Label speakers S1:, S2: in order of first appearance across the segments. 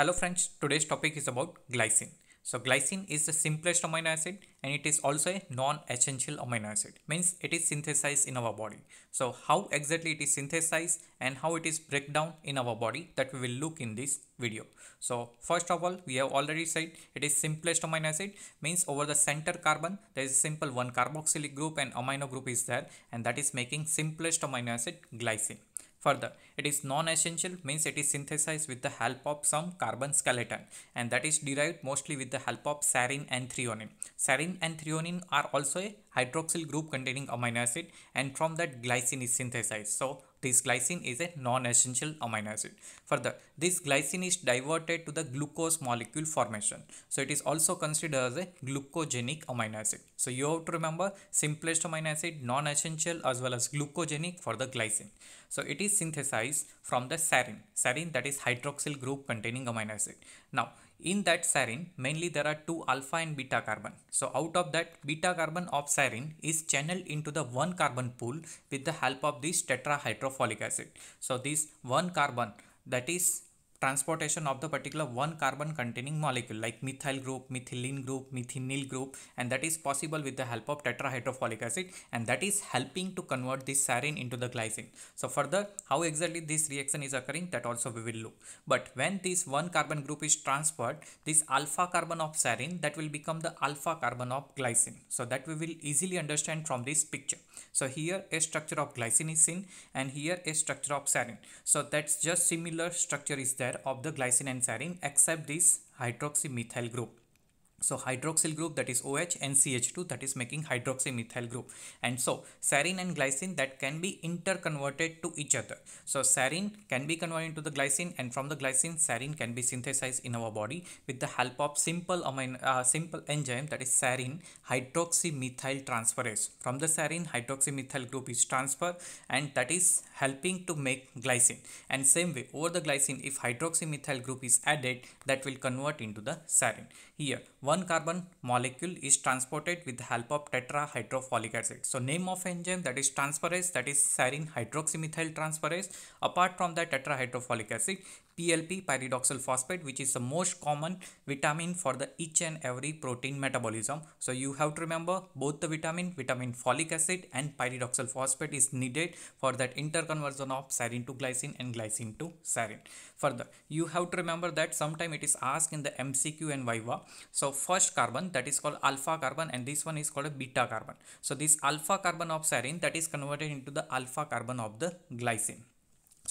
S1: Hello friends, today's topic is about glycine. So glycine is the simplest amino acid and it is also a non-essential amino acid. Means it is synthesized in our body. So how exactly it is synthesized and how it is breakdown in our body that we will look in this video. So first of all, we have already said it is simplest amino acid means over the center carbon, there is a simple one carboxylic group and amino group is there and that is making simplest amino acid glycine. Further, it is non-essential means it is synthesized with the help of some carbon skeleton and that is derived mostly with the help of serine and threonine. Serine and threonine are also a hydroxyl group containing amino acid and from that glycine is synthesized. So this glycine is a non-essential amino acid. Further, this glycine is diverted to the glucose molecule formation. So it is also considered as a glucogenic amino acid. So you have to remember simplest amino acid, non-essential as well as glucogenic for the glycine. So it is synthesized from the serine, serine that is hydroxyl group containing amino acid. Now in that serine, mainly there are two alpha and beta carbon. So out of that beta carbon of serine is channeled into the one carbon pool with the help of this tetrahydrofolic acid. So this one carbon that is transportation of the particular one carbon containing molecule like methyl group, methylene group, methinyl group and that is possible with the help of tetrahydrofolate acid and that is helping to convert this serine into the glycine. So further how exactly this reaction is occurring that also we will look. But when this one carbon group is transferred this alpha carbon of serine that will become the alpha carbon of glycine. So that we will easily understand from this picture. So here a structure of glycine is seen and here a structure of serine. So that's just similar structure is there pair of the glycine and serine except this hydroxymethyl group. So hydroxyl group that is OH and CH2 that is making hydroxymethyl group. And so serine and glycine that can be interconverted to each other. So serine can be converted into the glycine and from the glycine serine can be synthesized in our body with the help of simple amino, uh, simple enzyme that is serine hydroxymethyl transferase. From the serine hydroxymethyl group is transferred and that is helping to make glycine. And same way over the glycine if hydroxymethyl group is added that will convert into the serine. Here one carbon molecule is transported with the help of tetrahydrofolic acid. So name of enzyme that is transferase that is serine hydroxymethyl transferase. Apart from that tetrahydrofolic acid PLP pyridoxal phosphate which is the most common vitamin for the each and every protein metabolism. So you have to remember both the vitamin, vitamin folic acid and pyridoxal phosphate is needed for that interconversion of serine to glycine and glycine to serine. Further you have to remember that sometime it is asked in the MCQ and Viva. So first carbon that is called alpha carbon and this one is called a beta carbon. So this alpha carbon of serine that is converted into the alpha carbon of the glycine.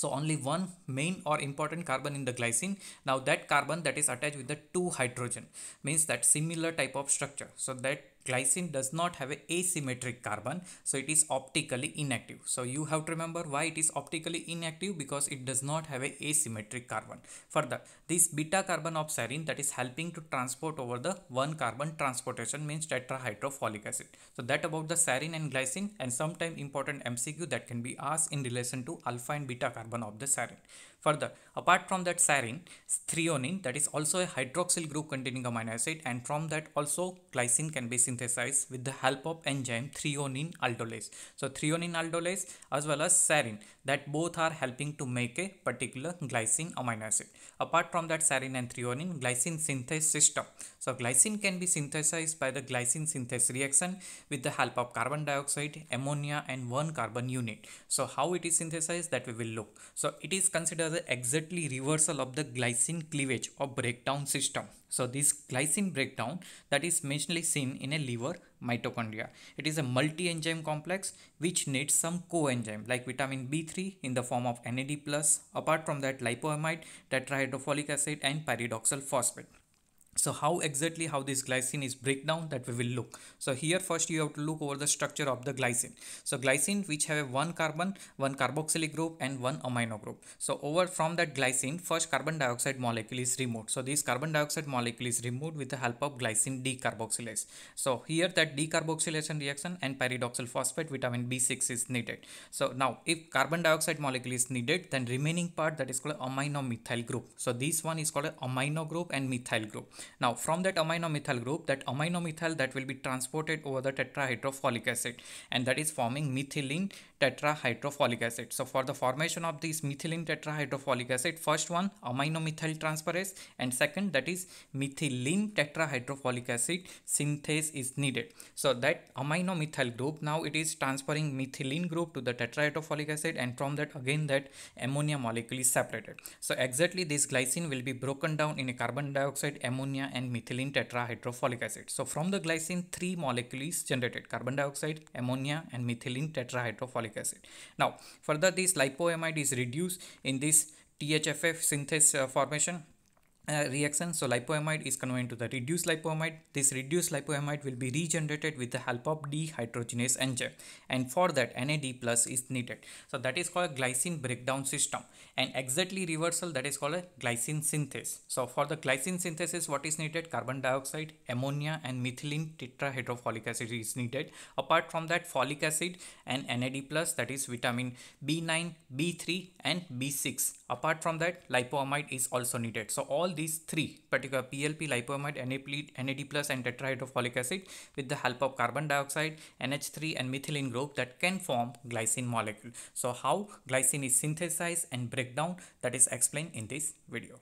S1: So only one main or important carbon in the glycine. Now that carbon that is attached with the two hydrogen means that similar type of structure. So that glycine does not have a asymmetric carbon so it is optically inactive so you have to remember why it is optically inactive because it does not have a asymmetric carbon further this beta carbon of serine that is helping to transport over the one carbon transportation means tetrahydrofolic acid so that about the serine and glycine and sometime important mcq that can be asked in relation to alpha and beta carbon of the serine Further, apart from that serine, threonine that is also a hydroxyl group containing amino acid and from that also glycine can be synthesized with the help of enzyme threonine aldolase. So threonine aldolase as well as serine that both are helping to make a particular glycine amino acid. Apart from that serine and threonine, glycine synthesis system. So glycine can be synthesized by the glycine synthesis reaction with the help of carbon dioxide, ammonia and one carbon unit. So how it is synthesized that we will look. So it is considered the exactly reversal of the glycine cleavage or breakdown system. So this glycine breakdown that is mainly seen in a liver mitochondria. It is a multi-enzyme complex which needs some coenzyme like vitamin B3 in the form of NAD+, apart from that lipoamide, tetrahydrofolate acid and pyridoxal phosphate so how exactly how this glycine is breakdown that we will look. So here first you have to look over the structure of the glycine. So glycine which have a one carbon, one carboxylic group and one amino group. So over from that glycine first carbon dioxide molecule is removed. So this carbon dioxide molecule is removed with the help of glycine decarboxylase. So here that decarboxylation reaction and pyridoxal phosphate vitamin B6 is needed. So now if carbon dioxide molecule is needed then remaining part that is called amino methyl group. So this one is called amino group and methyl group. Now from that amino methyl group, that amino methyl that will be transported over the tetrahydrofolic acid and that is forming methylene tetrahydrofolic acid. So for the formation of this methylene tetrahydrofolic acid, first one amino methyl transferase and second that is methylene tetrahydrofolic acid synthase is needed. So that amino methyl group now it is transferring methylene group to the tetrahydrofolic acid and from that again that ammonia molecule is separated. So exactly this glycine will be broken down in a carbon dioxide ammonia ammonia and methylene tetrahydrofolic acid. So from the glycine, three molecules generated, carbon dioxide, ammonia and methylene tetrahydrofolic acid. Now further this lipoamide is reduced in this THFF synthesis uh, formation uh, reaction. So lipoamide is converted to the reduced lipoamide. This reduced lipoamide will be regenerated with the help of dehydrogenase enzyme. And for that NAD plus is needed. So that is called glycine breakdown system. And exactly reversal that is called a glycine synthesis. So for the glycine synthesis what is needed? Carbon dioxide, ammonia and methylene tetrahydrofolic acid is needed. Apart from that folic acid and NAD plus that is vitamin B9, B3 and B6. Apart from that lipoamide is also needed. So all these three particular PLP, lipoamide, NAD plus and tetrahydrofolic acid with the help of carbon dioxide, NH3 and methylene group that can form glycine molecule. So how glycine is synthesized and breakdown that is explained in this video.